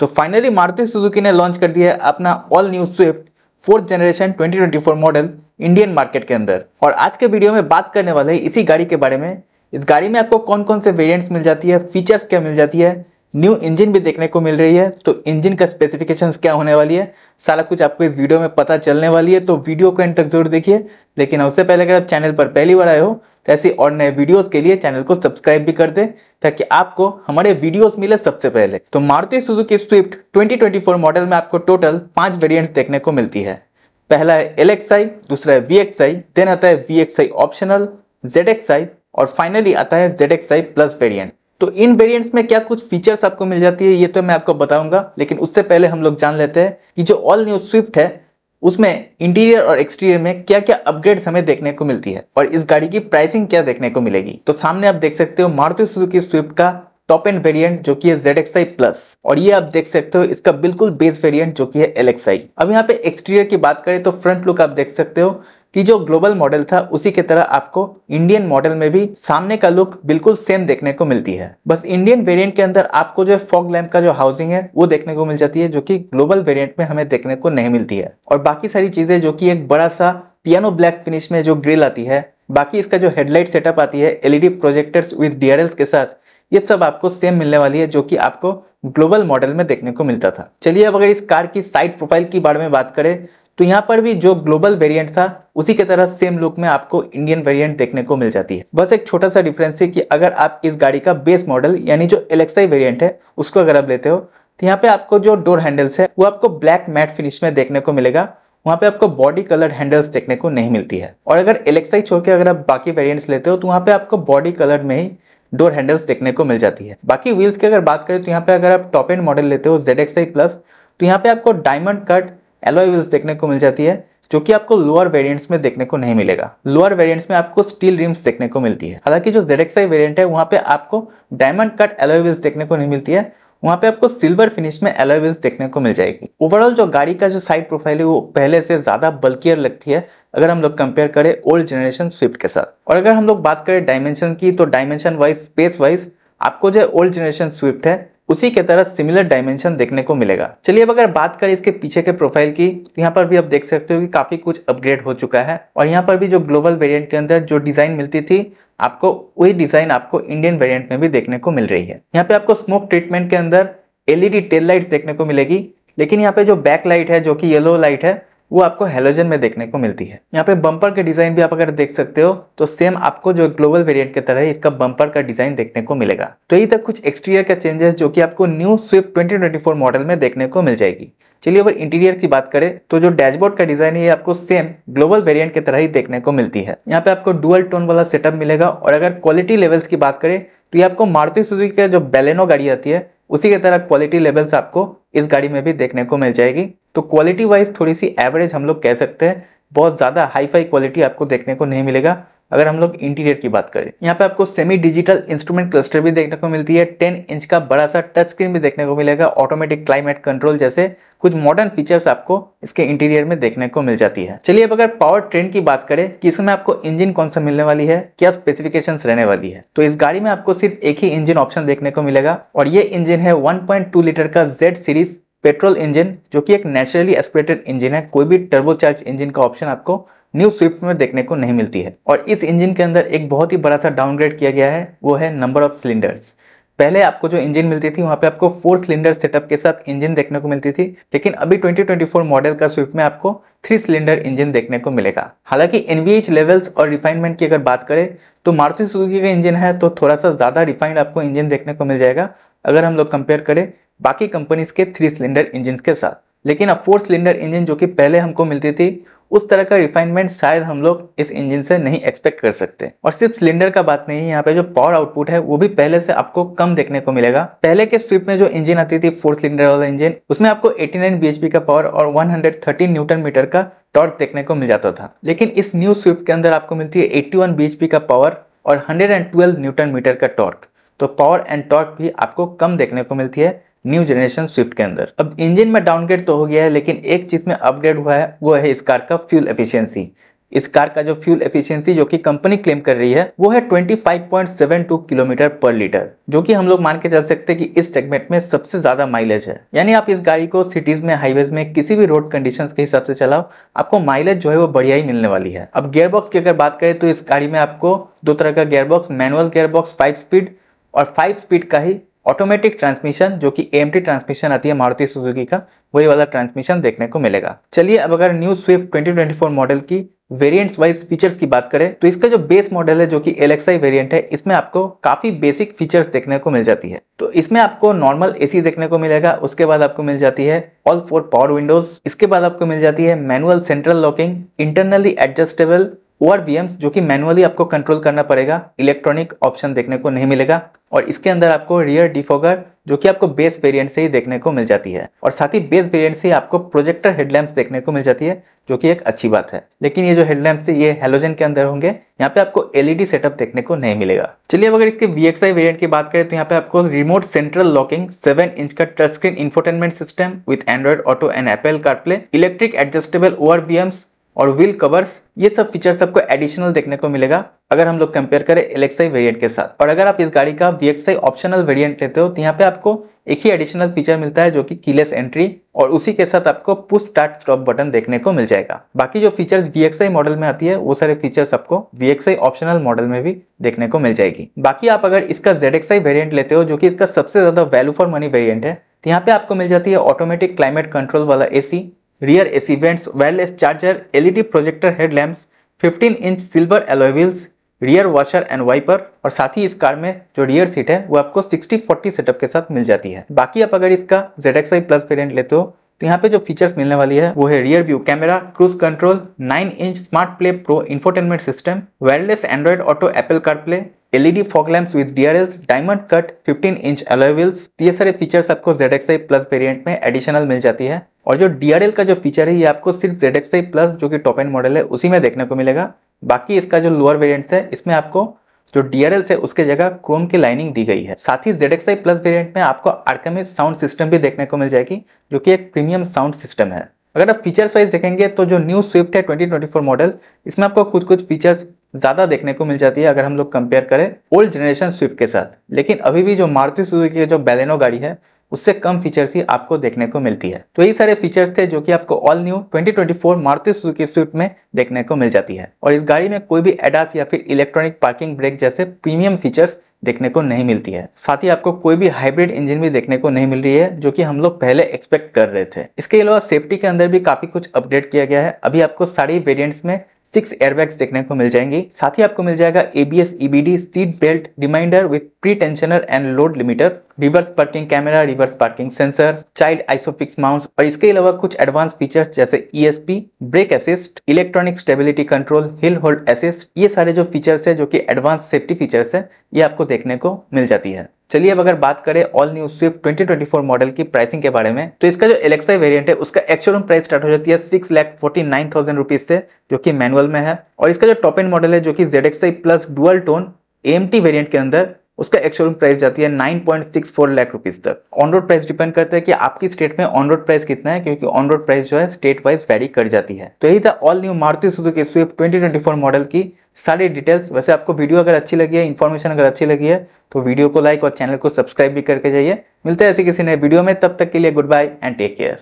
तो finally Maruti Suzuki ने launch कर दिया है अपना all new Swift fourth generation 2024 model Indian market के अंदर और आज के वीडियो में बात करने वाले इसी गाड़ी के बारे में इस गाड़ी में आपको कौन कौन से वेरियंट्स मिल जाती है फीचर्स क्या मिल जाती है न्यू इंजन भी देखने को मिल रही है तो इंजन का स्पेसिफिकेशन क्या होने वाली है सारा कुछ आपको इस वीडियो में पता चलने वाली है तो वीडियो को एंड तक जरूर देखिए लेकिन उससे पहले अगर आप चैनल पर पहली बार आए हो तो ऐसी और नए वीडियोस के लिए चैनल को सब्सक्राइब भी कर दे ताकि आपको हमारे वीडियोस मिले सबसे पहले तो Maruti Suzuki Swift twenty model में आपको टोटल पांच वेरियंट देखने को मिलती है पहला है एल दूसरा है वी देन आता है वी ऑप्शनल जेड और फाइनली आता है जेड प्लस वेरियंट तो इन वेरिएंट्स में क्या कुछ फीचर्स आपको मिल जाती है ये तो मैं आपको बताऊंगा लेकिन उससे पहले हम लोग जान लेते हैं कि जो ऑल न्यू स्विफ्ट है उसमें इंटीरियर और एक्सटीरियर में क्या क्या अपग्रेड्स हमें देखने को मिलती है और इस गाड़ी की प्राइसिंग क्या देखने को मिलेगी तो सामने आप देख सकते हो मारुति सुजुकी स्विफ्ट का टॉप एंड वेरिएंट जो कि है जेड एक्स आई प्लस और ये आप देख सकते हो इसका बिल्कुल बेस वेरिएंट जो कि है एल एक्स आई अब यहाँ पे एक्सटीरियर की बात करें तो फ्रंट लुक आप देख सकते हो कि जो ग्लोबल मॉडल था उसी के तरह आपको इंडियन मॉडल में भी सामने का लुक बिल्कुल सेम देखने को मिलती है बस इंडियन वेरिएंट के अंदर आपको जो फॉग लैम्प का जो हाउसिंग है वो देखने को मिल जाती है जो कि ग्लोबल वेरिएंट में हमें देखने को नहीं मिलती है और बाकी सारी चीजें जो कि एक बड़ा सा पियानो ब्लैक फिनिश में जो ग्रिल आती है बाकी इसका जो हेडलाइट सेटअप आती है एलईडी प्रोजेक्टर्स विद डीआरएल्स के साथ ये सब आपको सेम मिलने वाली है जो कि आपको ग्लोबल मॉडल में देखने को मिलता था चलिए अब अगर इस कार की साइड प्रोफाइल की बारे में बात करें तो यहाँ पर भी जो ग्लोबल वेरिएंट था उसी के तरह सेम लुक में आपको इंडियन वेरिएंट देखने को मिल जाती है बस एक छोटा सा डिफरेंस है कि अगर आप इस गाड़ी का बेस मॉडल यानी जो एलेक्साई वेरिएंट है उसको अगर आप लेते हो तो यहाँ पे आपको जो डोर हैंडल्स है वो आपको ब्लैक मैट फिनिश में देखने को मिलेगा वहाँ पे आपको बॉडी कलर हैंडल्स देखने को नहीं मिलती है और अगर एलेक्सा छोड़ के अगर आप बाकी वेरिएंट्स लेते हो तो वहाँ पे आपको बॉडी कलर में ही डोर हैंडल्स देखने को मिल जाती है बाकी व्हील्स की अगर बात करें तो यहाँ पे अगर आप टॉप एंड मॉडल लेते हो जेड प्लस तो यहाँ पे आपको डायमंड कट एलोई व्हील्स देखने को मिल जाती है जो कि आपको लोअर वेरियंट्स में देखने को नहीं मिलेगा लोअर वेरियंट्स में आपको स्टील रिम्स देखने को मिलती है हालांकि जो जेड एक्स वेरियंट है वहाँ पे आपको डायमंड कट एलोई व्हील्स देखने को नहीं मिलती है वहाँ पे आपको सिल्वर फिनिश में एलोवेंस देखने को मिल जाएगी ओवरऑल जो गाड़ी का जो साइड प्रोफाइल है वो पहले से ज़्यादा बल्कियर लगती है अगर हम लोग कंपेयर करें ओल्ड जनरेशन स्विफ्ट के साथ और अगर हम लोग बात करें डायमेंशन की तो डायमेंशन वाइज स्पेस वाइज आपको जो ओल्ड जनरेशन स्विफ्ट है उसी के तरह सिमिलर डायमेंशन देखने को मिलेगा चलिए अब अगर बात करें इसके पीछे के प्रोफाइल की तो यहाँ पर भी आप देख सकते हो कि काफ़ी कुछ अपग्रेड हो चुका है और यहाँ पर भी जो ग्लोबल वेरिएंट के अंदर जो डिज़ाइन मिलती थी आपको वही डिज़ाइन आपको इंडियन वेरिएंट में भी देखने को मिल रही है यहाँ पे आपको स्मोक ट्रीटमेंट के अंदर एलईडी टेल लाइट देखने को मिलेगी लेकिन यहाँ पे जो बैक लाइट है जो की येलो लाइट है वो आपको हेलोजन में देखने को मिलती है यहाँ पे बम्पर के डिज़ाइन भी आप अगर देख सकते हो तो सेम आपको जो ग्लोबल वेरिएंट के तरह इसका बम्पर का डिज़ाइन देखने को मिलेगा तो यही तक कुछ एक्सटीरियर का चेंजेस जो कि आपको न्यू स्विफ्ट 2024 मॉडल में देखने को मिल जाएगी चलिए अगर इंटीरियर की बात करें तो जो डैशबोर्ड का डिज़ाइन है आपको सेम ग्लोबल वेरियंट की तरह ही देखने को मिलती है यहाँ पे आपको डुअल टोन वाला सेटअप मिलेगा और अगर क्वालिटी लेवल्स की बात करें तो ये आपको मारुति सुजुकी का जो बेलेनो गाड़ी आती है उसी की तरह क्वालिटी लेवल्स आपको इस गाड़ी में भी देखने को मिल जाएगी तो क्वालिटी वाइज थोड़ी सी एवरेज हम लोग कह सकते हैं बहुत ज़्यादा हाई फाई क्वालिटी आपको देखने को नहीं मिलेगा अगर हम लोग इंटीरियर की बात करें यहाँ पे आपको सेमी डिजिटल इंस्ट्रूमेंट क्लस्टर भी देखने को मिलती है टेन इंच का बड़ा सा टच स्क्रीन भी देखने को मिलेगा ऑटोमेटिक क्लाइमेट कंट्रोल जैसे कुछ मॉडर्न फीचर्स आपको इसके इंटीरियर में देखने को मिल जाती है चलिए अब अगर पावर ट्रेन की बात करें कि इसमें आपको इंजन कौन सा मिलने वाली है क्या स्पेसिफिकेशन रहने वाली है तो इस गाड़ी में आपको सिर्फ एक ही इंजन ऑप्शन देखने को मिलेगा और ये इंजन है वन लीटर का जेड सीरीज पेट्रोल इंजन जो कि एक नेचुरली एस्पिरेटेड इंजन है कोई भी टर्बोचार्ज इंजन का ऑप्शन आपको न्यू स्विफ्ट में देखने को नहीं मिलती है और इस इंजन के अंदर एक बहुत ही बड़ा सा डाउनग्रेड किया गया है वो है नंबर ऑफ सिलेंडर्स पहले आपको जो इंजन मिलती थी वहाँ पे आपको फोर सिलेंडर सेटअप के साथ इंजन देखने को मिलती थी लेकिन अभी 2024 मॉडल का स्विफ्ट में आपको थ्री सिलेंडर इंजन देखने को मिलेगा हालांकि एनवीएच लेवल्स और रिफाइनमेंट की अगर बात करें तो मारुति सुजुकी का इंजन है तो थोड़ा सा ज़्यादा रिफाइंड आपको इंजन देखने को मिल जाएगा अगर हम लोग कंपेयर करें बाकी कंपनीज के थ्री सिलेंडर इंजिन के साथ लेकिन अब फोर सिलेंडर इंजन जो कि पहले हमको मिलती थी उस तरह का रिफाइनमेंट शायद हम लोग इस इंजन से नहीं एक्सपेक्ट कर सकते और सिर्फ सिलेंडर का बात नहीं यहाँ पे जो पावर आउटपुट है वो भी पहले से आपको कम देखने को मिलेगा पहले के स्विफ्ट में जो इंजन आती थी फोर सिलेंडर वाला इंजन उसमें आपको 89 नाइन का पावर और 113 न्यूटन मीटर का टॉर्क देखने को मिल जाता था लेकिन इस न्यू स्विफ्ट के अंदर आपको मिलती है एट्टी वन का पावर और हंड्रेड न्यूटन मीटर का टॉर्क तो पावर एंड टॉर्क भी आपको कम देखने को मिलती है न्यू जनरेशन स्विफ्ट के अंदर अब इंजन में डाउनग्रेड तो हो गया है लेकिन एक चीज़ में अपग्रेड हुआ है वो है इस कार का फ्यूल एफिशिएंसी इस कार का जो फ्यूल एफिशिएंसी जो कि कंपनी क्लेम कर रही है वो है 25.72 किलोमीटर पर लीटर जो कि हम लोग मान के चल सकते हैं कि इस सेगमेंट में सबसे ज़्यादा माइलेज है यानी आप इस गाड़ी को सिटीज़ में हाईवेज में किसी भी रोड कंडीशंस के हिसाब से चलाओ आपको माइलेज जो है वो बढ़िया ही मिलने वाली है अब गेयरबॉक्स की अगर बात करें तो इस गाड़ी में आपको दो तरह का gearbox manual gearbox five speed और फाइव स्पीड का ही ऑटोमेटिक ट्रांसमिशन जो कि एम ट्रांसमिशन आती है मारुति सुजुकी का वही वाला ट्रांसमिशन देखने को मिलेगा चलिए अब अगर न्यू स्विफ्ट 2024 मॉडल की वेरिएंट्स वाइज फीचर्स की बात करें तो इसका जो बेस मॉडल है जो कि एलेक्साई वेरिएंट है इसमें आपको काफी बेसिक फीचर्स देखने को मिल जाती है तो इसमें आपको नॉर्मल एसी देखने को मिलेगा उसके बाद आपको मिल जाती है ऑल फोर पावर विंडोज इसके बाद आपको मिल जाती है manual central locking internally adjustable O R जो कि मैनुअली आपको कंट्रोल करना पड़ेगा इलेक्ट्रॉनिक ऑप्शन देखने को नहीं मिलेगा और इसके अंदर आपको रियर डिफोगर जो कि आपको बेस वेरिएंट से ही देखने को मिल जाती है और साथ ही बेस वेरिएंट से आपको प्रोजेक्टर हेडलैम्प देखने को मिल जाती है जो कि एक अच्छी बात है लेकिन ये जो हेडलैम्प्स ये हेलोजन के अंदर होंगे यहाँ पे आपको एलईडी सेटअप देखने को नहीं मिलेगा चलिए अगर इसके वी वेरियंट की बात करें तो यहाँ पे आपको remote central locking seven inch का touch screen infotainment system with Android auto and Apple CarPlay electric adjustable over और व्हील कवर्स ये सब फीचर्स आपको एडिशनल देखने को मिलेगा अगर हम लोग कंपेयर करें एलेक्साई वेरिएंट के साथ और अगर आप इस गाड़ी का वी ऑप्शनल वेरिएंट लेते हो तो यहाँ पे आपको एक ही एडिशनल फीचर मिलता है जो कि कीलेस एंट्री और उसी के साथ आपको पुश स्टार्ट स्टॉप बटन देखने को मिल जाएगा बाकी जो फीचर्स वी मॉडल में आती है वो सारे फीचर्स आपको वी ऑप्शनल मॉडल में भी देखने को मिल जाएगी बाकी आप अगर इसका जेड एक्साई लेते हो जो कि इसका सबसे ज्यादा वैल्यू फॉर मनी वेरियंट है तो यहाँ पे आपको मिल जाती है ऑटोमेटिक क्लाइमेट कंट्रोल वाला AC rear AC vents, wireless charger, LED projector headlamps, 15 inch silver alloy wheels rear washer and wiper और साथ ही इस कार में जो रियर सीट है वो आपको 60-40 सेटअप के साथ मिल जाती है बाकी आप अगर इसका जेड एक्स प्लस वेरियंट लेते हो तो यहाँ पे जो फीचर्स मिलने वाली है वो है rear view camera cruise control 9 inch smart play pro infotainment system wireless Android auto Apple car play LED fog lamps with DRLs, diamond cut 15 इंच alloy wheels ये सारे फीचर्स आपको ZXi प्लस वेरिएंट में एडिशनल मिल जाती है और जो DRL का जो फीचर है ये आपको सिर्फ ZXi प्लस जो कि टॉप एंड मॉडल है उसी में देखने को मिलेगा बाकी इसका जो लोअर वेरिएंट्स है इसमें आपको जो DRL से उसके जगह क्रोम की लाइनिंग दी गई है साथ ही ZXi प्लस वेरिएंट में आपको आर्कमिस साउंड सिस्टम भी देखने को मिल जाएगी जो कि एक प्रीमियम साउंड सिस्टम है अगर आप फीचर्स वाइज देखेंगे तो जो न्यू स्विफ्ट है 2024 मॉडल इसमें आपको कुछ कुछ फीचर्स ज़्यादा देखने को मिल जाती है अगर हम लोग कंपेयर करें ओल्ड जनरेशन स्विफ्ट के साथ लेकिन अभी भी जो मारुति सुजुकी की जो बेलेनो गाड़ी है उससे कम फीचर्स ही आपको देखने को मिलती है तो यही सारे फीचर्स थे जो कि आपको all new 2024 Maruti Suzuki Swift में देखने को मिल जाती है और इस गाड़ी में कोई भी एडास या फिर इलेक्ट्रॉनिक पार्किंग ब्रेक जैसे प्रीमियम फीचर्स देखने को नहीं मिलती है साथ ही आपको कोई भी हाइब्रिड इंजन भी देखने को नहीं मिल रही है जो कि हम लोग पहले एक्सपेक्ट कर रहे थे इसके अलावा सेफ्टी के अंदर भी काफी कुछ अपडेट किया गया है अभी आपको सारी वेरियंट्स में सिक्स एयरबैग्स देखने को मिल जाएंगी साथ ही आपको मिल जाएगा ABS EBD seat belt reminder with pretensioner and load limiter reverse parking camera reverse parking sensor child ISOFIX mounts और इसके अलावा कुछ एडवांस फीचर्स जैसे ESP brake assist electronic stability control hill hold assist ये सारे जो features है जो कि एडवांस सेफ्टी फीचर्स है ये आपको देखने को मिल जाती है चलिए अब अगर बात करें ऑल न्यू स्विफ्ट 2024 मॉडल की प्राइसिंग के बारे में तो इसका जो एलेक्सा वेरिएंट है उसका एक्शोरूम प्राइस स्टार्ट हो जाती है six lakh forty nine thousand rupees से जो कि मैनुअल में है और इसका जो टॉप एंड मॉडल है जो कि Z XI plus dual tone M variant के अंदर उसका एक्शोरूम प्राइस जाती है 9.64 लाख रुपीस तक ऑन रोड प्राइस डिपेंड करता है कि आपकी स्टेट में ऑन रोड प्राइस कितना है क्योंकि ऑन रोड प्राइस जो है स्टेट वाइज वेरी कर जाती है तो यही था all new Maruti Suzuki Swift 2024 model की सारी डिटेल्स वैसे आपको वीडियो अगर अच्छी लगी है इन्फॉर्मेशन अगर अच्छी लगी है तो वीडियो को लाइक और चैनल को सब्सक्राइब भी करके जाइए मिलते हैं ऐसे किसी नए वीडियो में तब तक के लिए goodbye and take care